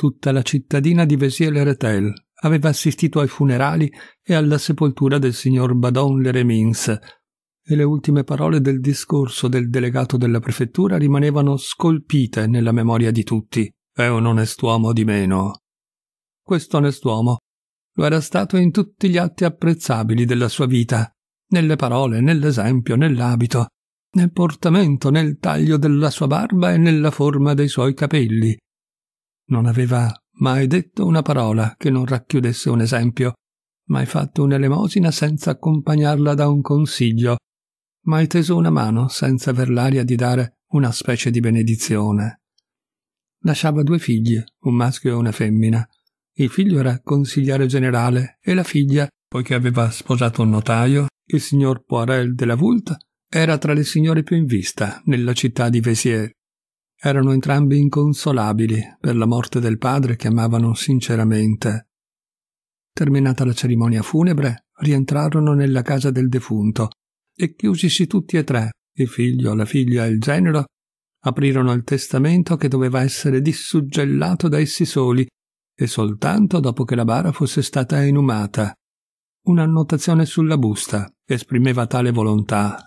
Tutta la cittadina di Véziers-le-Retel aveva assistito ai funerali e alla sepoltura del signor Badon Leremins, e le ultime parole del discorso del delegato della prefettura rimanevano scolpite nella memoria di tutti. È un onest'uomo di meno. Questo onest'uomo lo era stato in tutti gli atti apprezzabili della sua vita, nelle parole, nell'esempio, nell'abito, nel portamento, nel taglio della sua barba e nella forma dei suoi capelli, non aveva mai detto una parola che non racchiudesse un esempio, mai fatto un'elemosina senza accompagnarla da un consiglio, mai teso una mano senza aver l'aria di dare una specie di benedizione. Lasciava due figli, un maschio e una femmina. Il figlio era consigliere generale e la figlia, poiché aveva sposato un notaio, il signor Poirel della Vulta, era tra le signore più in vista nella città di Vésier. Erano entrambi inconsolabili per la morte del padre che amavano sinceramente. Terminata la cerimonia funebre, rientrarono nella casa del defunto e chiusisi tutti e tre, il figlio, la figlia e il genero, aprirono il testamento che doveva essere dissuggellato da essi soli e soltanto dopo che la bara fosse stata inumata. Un'annotazione sulla busta esprimeva tale volontà.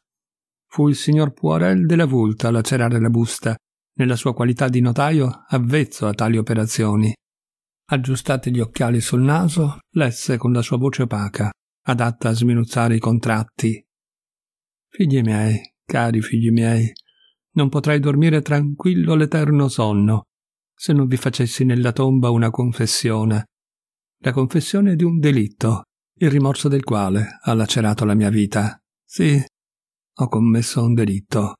Fu il signor Poirel della Vulta a lacerare la busta nella sua qualità di notaio, avvezzo a tali operazioni. Aggiustati gli occhiali sul naso, lesse con la sua voce opaca, adatta a sminuzzare i contratti. Figli miei, cari figli miei, non potrei dormire tranquillo l'eterno sonno se non vi facessi nella tomba una confessione. La confessione di un delitto, il rimorso del quale ha lacerato la mia vita. Sì, ho commesso un delitto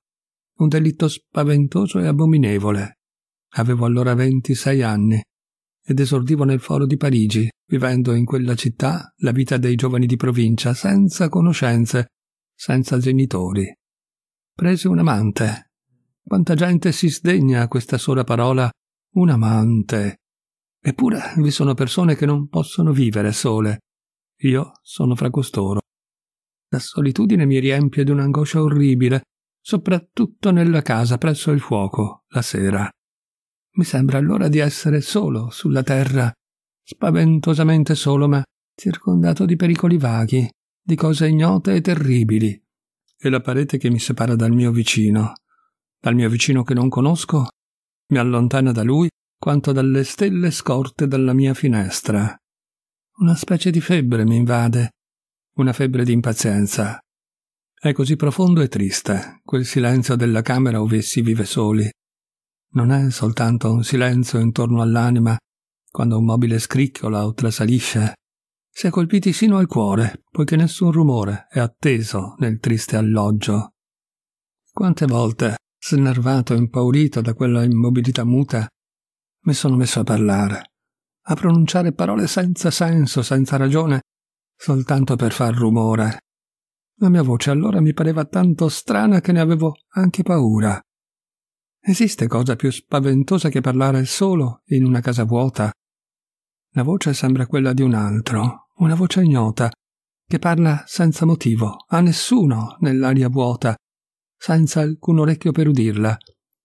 un delitto spaventoso e abominevole. Avevo allora 26 anni ed esordivo nel foro di Parigi, vivendo in quella città la vita dei giovani di provincia, senza conoscenze, senza genitori. Presi un amante. Quanta gente si sdegna a questa sola parola, un amante. Eppure vi sono persone che non possono vivere sole. Io sono fra costoro. La solitudine mi riempie di un'angoscia orribile soprattutto nella casa presso il fuoco, la sera. Mi sembra allora di essere solo sulla terra, spaventosamente solo, ma circondato di pericoli vaghi, di cose ignote e terribili. E la parete che mi separa dal mio vicino, dal mio vicino che non conosco, mi allontana da lui quanto dalle stelle scorte dalla mia finestra. Una specie di febbre mi invade, una febbre di impazienza, è così profondo e triste quel silenzio della camera ove si vive soli. Non è soltanto un silenzio intorno all'anima, quando un mobile scricchiola o trasalisce. Si è colpiti sino al cuore, poiché nessun rumore è atteso nel triste alloggio. Quante volte, snervato e impaurito da quella immobilità muta, mi sono messo a parlare, a pronunciare parole senza senso, senza ragione, soltanto per far rumore, la mia voce allora mi pareva tanto strana che ne avevo anche paura. Esiste cosa più spaventosa che parlare solo in una casa vuota? La voce sembra quella di un altro, una voce ignota, che parla senza motivo, a nessuno nell'aria vuota, senza alcun orecchio per udirla,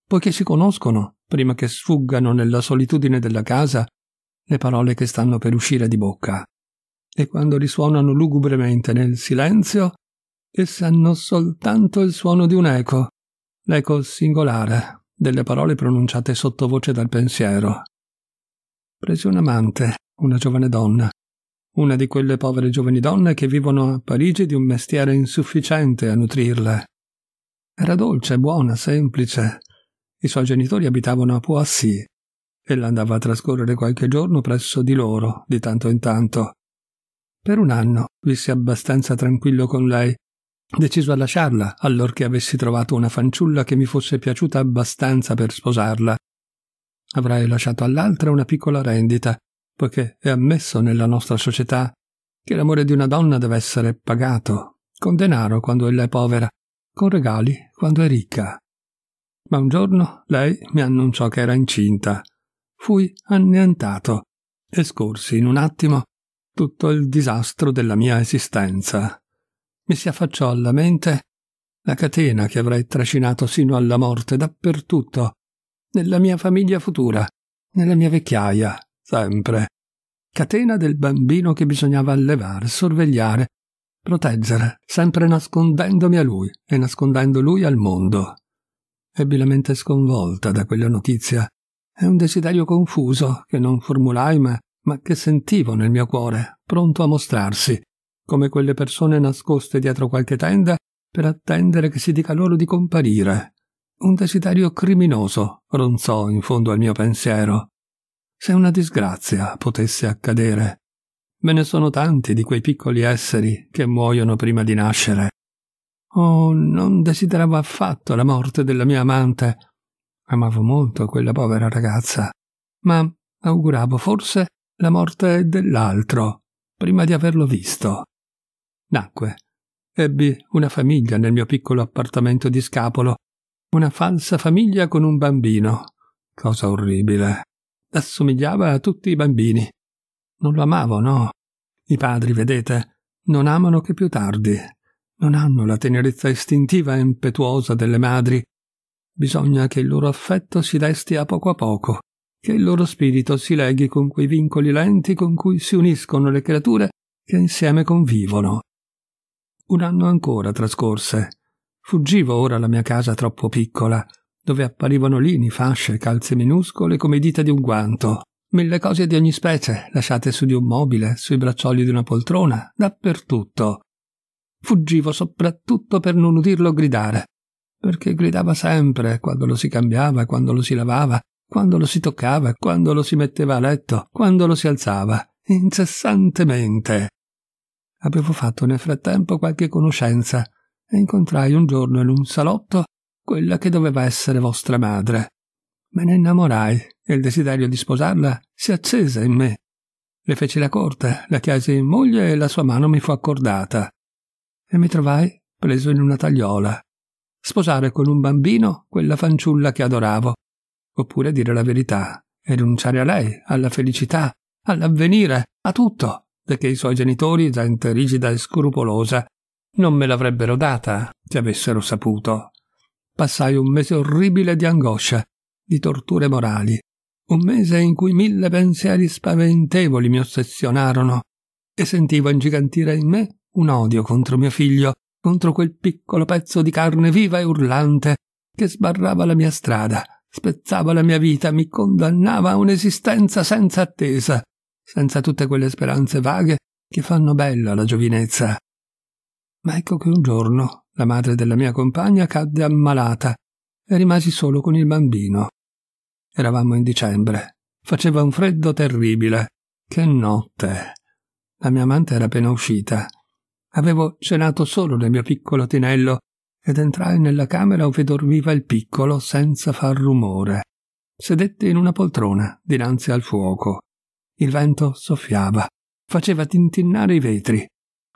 poiché si conoscono, prima che sfuggano nella solitudine della casa, le parole che stanno per uscire di bocca. E quando risuonano lugubremente nel silenzio, che sanno soltanto il suono di un'eco, l'eco singolare delle parole pronunciate sottovoce dal pensiero. Presi un amante, una giovane donna, una di quelle povere giovani donne che vivono a Parigi di un mestiere insufficiente a nutrirle. Era dolce, buona, semplice. I suoi genitori abitavano a Poissy. e andava a trascorrere qualche giorno presso di loro, di tanto in tanto. Per un anno vissi abbastanza tranquillo con lei, Deciso a lasciarla, allorché avessi trovato una fanciulla che mi fosse piaciuta abbastanza per sposarla. Avrei lasciato all'altra una piccola rendita, poiché è ammesso nella nostra società che l'amore di una donna deve essere pagato, con denaro quando ella è povera, con regali quando è ricca. Ma un giorno lei mi annunciò che era incinta. Fui annientato e scorsi in un attimo tutto il disastro della mia esistenza mi si affacciò alla mente la catena che avrei trascinato sino alla morte dappertutto, nella mia famiglia futura, nella mia vecchiaia, sempre. Catena del bambino che bisognava allevare, sorvegliare, proteggere, sempre nascondendomi a lui e nascondendo lui al mondo. Ebbi la mente sconvolta da quella notizia e un desiderio confuso che non formulai ma, ma che sentivo nel mio cuore, pronto a mostrarsi, come quelle persone nascoste dietro qualche tenda per attendere che si dica loro di comparire. Un desiderio criminoso ronzò in fondo al mio pensiero. Se una disgrazia potesse accadere. Me ne sono tanti di quei piccoli esseri che muoiono prima di nascere. Oh, non desideravo affatto la morte della mia amante. Amavo molto quella povera ragazza, ma auguravo forse la morte dell'altro prima di averlo visto nacque. Ebbi una famiglia nel mio piccolo appartamento di scapolo, una falsa famiglia con un bambino. Cosa orribile. Assomigliava a tutti i bambini. Non lo amavo, no. I padri, vedete, non amano che più tardi. Non hanno la tenerezza istintiva e impetuosa delle madri. Bisogna che il loro affetto si desti a poco a poco, che il loro spirito si leghi con quei vincoli lenti con cui si uniscono le creature che insieme convivono. Un anno ancora trascorse. Fuggivo ora la mia casa troppo piccola, dove apparivano lini, fasce, calze minuscole come dita di un guanto, mille cose di ogni specie, lasciate su di un mobile, sui braccioli di una poltrona, dappertutto. Fuggivo soprattutto per non udirlo gridare, perché gridava sempre quando lo si cambiava, quando lo si lavava, quando lo si toccava, quando lo si metteva a letto, quando lo si alzava, incessantemente. Avevo fatto nel frattempo qualche conoscenza e incontrai un giorno in un salotto quella che doveva essere vostra madre. Me ne innamorai e il desiderio di sposarla si accese in me. Le feci la corte, la chiesi in moglie e la sua mano mi fu accordata. E mi trovai preso in una tagliola. Sposare con un bambino quella fanciulla che adoravo. Oppure dire la verità e rinunciare a lei, alla felicità, all'avvenire, a tutto perché i suoi genitori, gente rigida e scrupolosa, non me l'avrebbero data se avessero saputo. Passai un mese orribile di angoscia, di torture morali, un mese in cui mille pensieri spaventevoli mi ossessionarono e sentivo ingigantire in me un odio contro mio figlio, contro quel piccolo pezzo di carne viva e urlante che sbarrava la mia strada, spezzava la mia vita, mi condannava a un'esistenza senza attesa, senza tutte quelle speranze vaghe che fanno bella la giovinezza. Ma ecco che un giorno la madre della mia compagna cadde ammalata e rimasi solo con il bambino. Eravamo in dicembre. Faceva un freddo terribile. Che notte! La mia amante era appena uscita. Avevo cenato solo nel mio piccolo tinello ed entrai nella camera ove dormiva il piccolo senza far rumore. Sedette in una poltrona dinanzi al fuoco. Il vento soffiava, faceva tintinnare i vetri,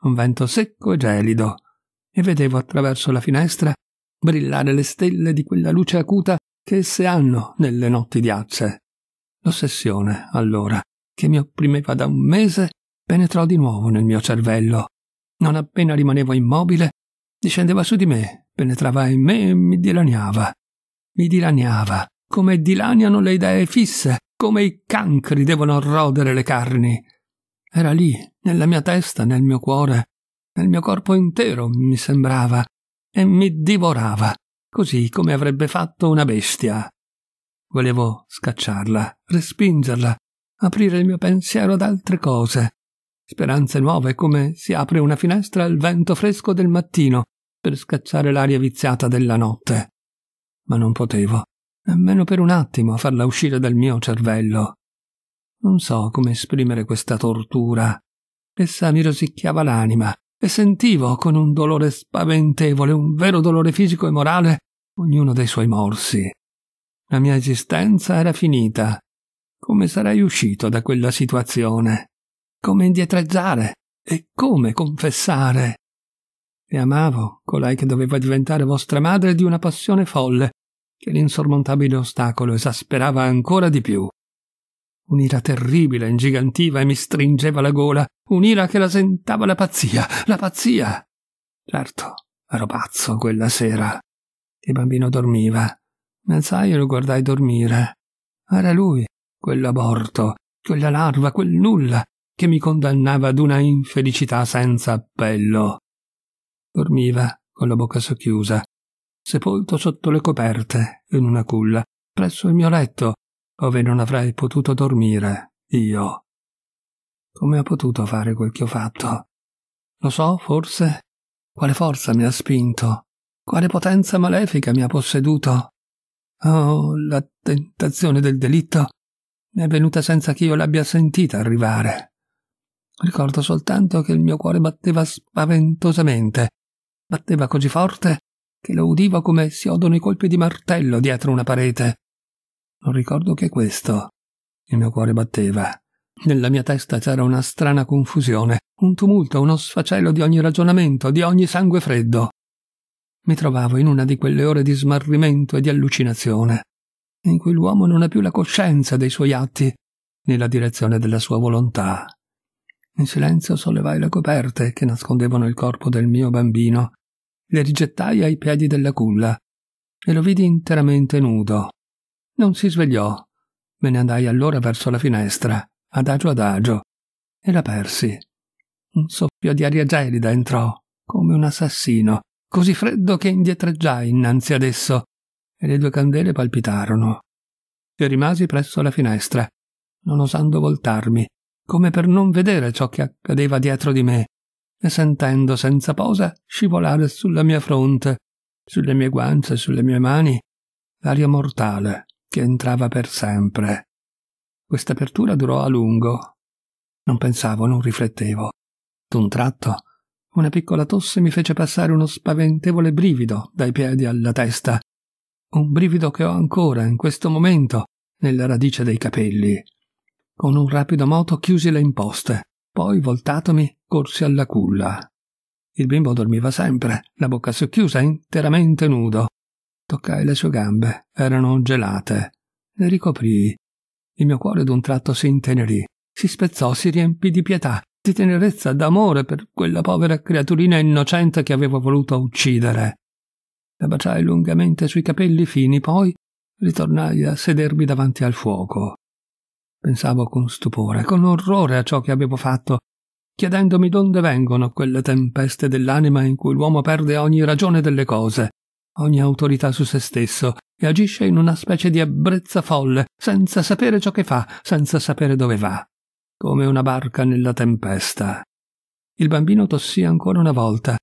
un vento secco e gelido, e vedevo attraverso la finestra brillare le stelle di quella luce acuta che esse hanno nelle notti di L'ossessione, allora, che mi opprimeva da un mese, penetrò di nuovo nel mio cervello. Non appena rimanevo immobile, discendeva su di me, penetrava in me e mi dilaniava. Mi dilaniava, come dilaniano le idee fisse, come i cancri devono rodere le carni. Era lì, nella mia testa, nel mio cuore, nel mio corpo intero, mi sembrava, e mi divorava, così come avrebbe fatto una bestia. Volevo scacciarla, respingerla, aprire il mio pensiero ad altre cose, speranze nuove come si apre una finestra al vento fresco del mattino per scacciare l'aria viziata della notte. Ma non potevo almeno per un attimo a farla uscire dal mio cervello. Non so come esprimere questa tortura. Essa mi rosicchiava l'anima e sentivo con un dolore spaventevole, un vero dolore fisico e morale, ognuno dei suoi morsi. La mia esistenza era finita. Come sarei uscito da quella situazione? Come indietreggiare? E come confessare? E amavo colei che doveva diventare vostra madre di una passione folle, che l'insormontabile ostacolo esasperava ancora di più. Un'ira terribile ingigantiva e mi stringeva la gola, un'ira che la la pazzia, la pazzia. Certo, ero pazzo quella sera. Il bambino dormiva. Mi Alzai e lo guardai dormire. Era lui, quell'aborto, quella larva, quel nulla, che mi condannava ad una infelicità senza appello. Dormiva con la bocca socchiusa, sepolto sotto le coperte, in una culla, presso il mio letto, ove non avrei potuto dormire, io. Come ho potuto fare quel che ho fatto? Lo so, forse? Quale forza mi ha spinto? Quale potenza malefica mi ha posseduto? Oh, la tentazione del delitto mi è venuta senza che io l'abbia sentita arrivare. Ricordo soltanto che il mio cuore batteva spaventosamente, batteva così forte che lo udiva come si odono i colpi di martello dietro una parete. Non ricordo che questo. Il mio cuore batteva. Nella mia testa c'era una strana confusione, un tumulto, uno sfacelo di ogni ragionamento, di ogni sangue freddo. Mi trovavo in una di quelle ore di smarrimento e di allucinazione, in cui l'uomo non ha più la coscienza dei suoi atti, né la direzione della sua volontà. In silenzio sollevai le coperte che nascondevano il corpo del mio bambino le rigettai ai piedi della culla e lo vidi interamente nudo. Non si svegliò. Me ne andai allora verso la finestra, adagio adagio, e la persi. Un soffio di aria gelida entrò, come un assassino, così freddo che indietreggiai innanzi ad esso, e le due candele palpitarono. E rimasi presso la finestra, non osando voltarmi, come per non vedere ciò che accadeva dietro di me, e sentendo senza posa scivolare sulla mia fronte, sulle mie guance, e sulle mie mani, l'aria mortale che entrava per sempre. Questa apertura durò a lungo. Non pensavo, non riflettevo. D'un tratto, una piccola tosse mi fece passare uno spaventevole brivido dai piedi alla testa, un brivido che ho ancora in questo momento nella radice dei capelli. Con un rapido moto chiusi le imposte, poi, voltatomi, corsi alla culla. Il bimbo dormiva sempre, la bocca socchiusa, interamente nudo. Toccai le sue gambe, erano gelate. Le ricoprii. Il mio cuore d'un tratto si intenerì, si spezzò, si riempì di pietà, di tenerezza, d'amore per quella povera creaturina innocente che avevo voluto uccidere. La baciai lungamente sui capelli fini, poi ritornai a sedermi davanti al fuoco. Pensavo con stupore, con orrore a ciò che avevo fatto, chiedendomi donde vengono quelle tempeste dell'anima in cui l'uomo perde ogni ragione delle cose, ogni autorità su se stesso, e agisce in una specie di ebbrezza folle, senza sapere ciò che fa, senza sapere dove va, come una barca nella tempesta. Il bambino tossì ancora una volta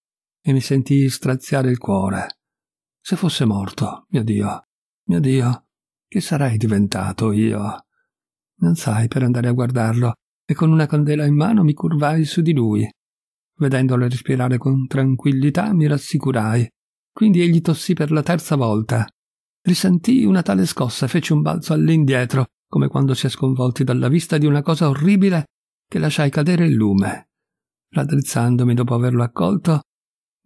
e mi sentii straziare il cuore. Se fosse morto, mio Dio, mio Dio, che sarei diventato io? Non per andare a guardarlo, e con una candela in mano mi curvai su di lui. Vedendolo respirare con tranquillità mi rassicurai. Quindi egli tossì per la terza volta. Risentii una tale scossa, feci un balzo all'indietro, come quando si è sconvolti dalla vista di una cosa orribile che lasciai cadere il lume. Raddrizzandomi dopo averlo accolto,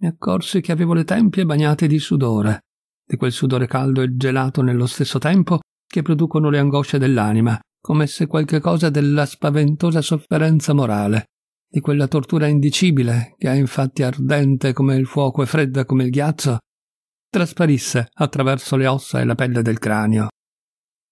mi accorsi che avevo le tempie bagnate di sudore, di quel sudore caldo e gelato nello stesso tempo che producono le angosce dell'anima, come se qualche cosa della spaventosa sofferenza morale, di quella tortura indicibile che è infatti ardente come il fuoco e fredda come il ghiaccio, trasparisse attraverso le ossa e la pelle del cranio.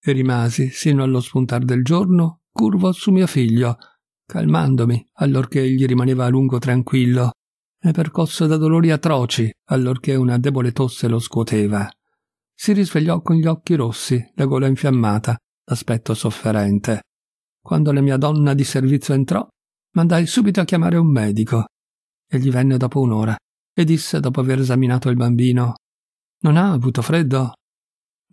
E rimasi, sino allo spuntar del giorno, curvo su mio figlio, calmandomi allorché egli rimaneva a lungo tranquillo, e percosso da dolori atroci allorché una debole tosse lo scuoteva. Si risvegliò con gli occhi rossi, la gola infiammata, aspetto sofferente. Quando la mia donna di servizio entrò, mandai subito a chiamare un medico. Egli venne dopo un'ora e disse, dopo aver esaminato il bambino, Non ha avuto freddo?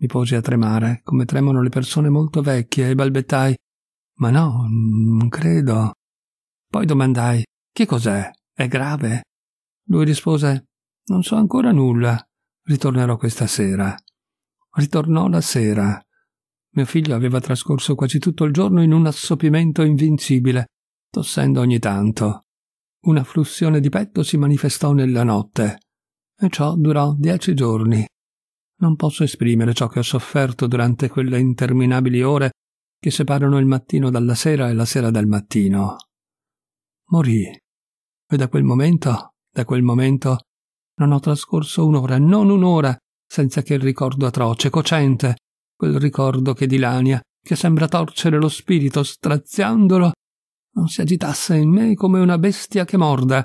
Mi posi a tremare, come tremano le persone molto vecchie, e balbettai, Ma no, non credo. Poi domandai, Che cos'è? È grave? Lui rispose, Non so ancora nulla. Ritornerò questa sera. Ritornò la sera. Mio figlio aveva trascorso quasi tutto il giorno in un assopimento invincibile, tossendo ogni tanto. Una flussione di petto si manifestò nella notte, e ciò durò dieci giorni. Non posso esprimere ciò che ho sofferto durante quelle interminabili ore che separano il mattino dalla sera e la sera dal mattino. Morì. E da quel momento, da quel momento, non ho trascorso un'ora, non un'ora, senza che il ricordo atroce, cocente, quel ricordo che dilania, che sembra torcere lo spirito straziandolo, non si agitasse in me come una bestia che morda,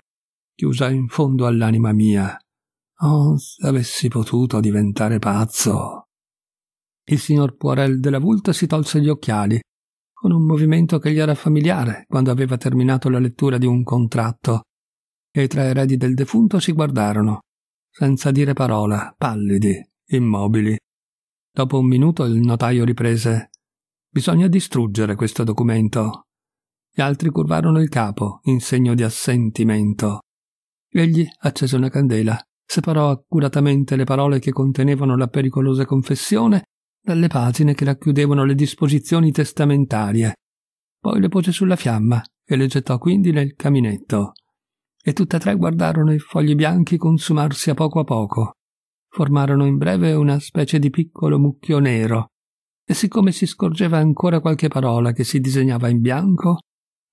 chiusa in fondo all'anima mia. Oh, se avessi potuto diventare pazzo! Il signor Poirel della Vulta si tolse gli occhiali, con un movimento che gli era familiare quando aveva terminato la lettura di un contratto, e i tre eredi del defunto si guardarono, senza dire parola, pallidi, immobili, Dopo un minuto il notaio riprese. Bisogna distruggere questo documento. Gli altri curvarono il capo in segno di assentimento. Egli accese una candela, separò accuratamente le parole che contenevano la pericolosa confessione dalle pagine che racchiudevano le disposizioni testamentarie. Poi le pose sulla fiamma e le gettò quindi nel caminetto. E tutte e tre guardarono i fogli bianchi consumarsi a poco a poco formarono in breve una specie di piccolo mucchio nero, e siccome si scorgeva ancora qualche parola che si disegnava in bianco,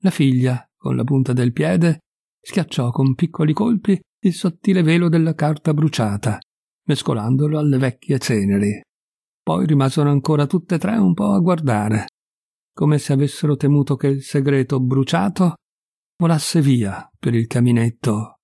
la figlia, con la punta del piede, schiacciò con piccoli colpi il sottile velo della carta bruciata, mescolandolo alle vecchie ceneri. Poi rimasero ancora tutte e tre un po' a guardare, come se avessero temuto che il segreto bruciato volasse via per il caminetto